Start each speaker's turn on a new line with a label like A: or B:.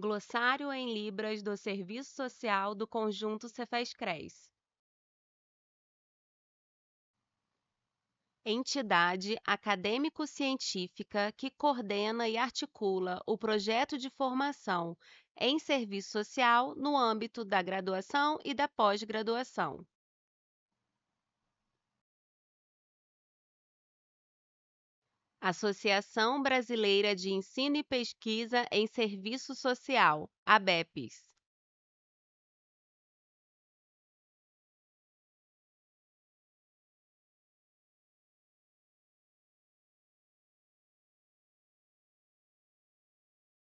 A: Glossário em Libras do Serviço Social do Conjunto Cefaz-Cres. Entidade acadêmico-científica que coordena e articula o projeto de formação em serviço social no âmbito da graduação e da pós-graduação. Associação Brasileira de Ensino e Pesquisa em Serviço Social, ABEPS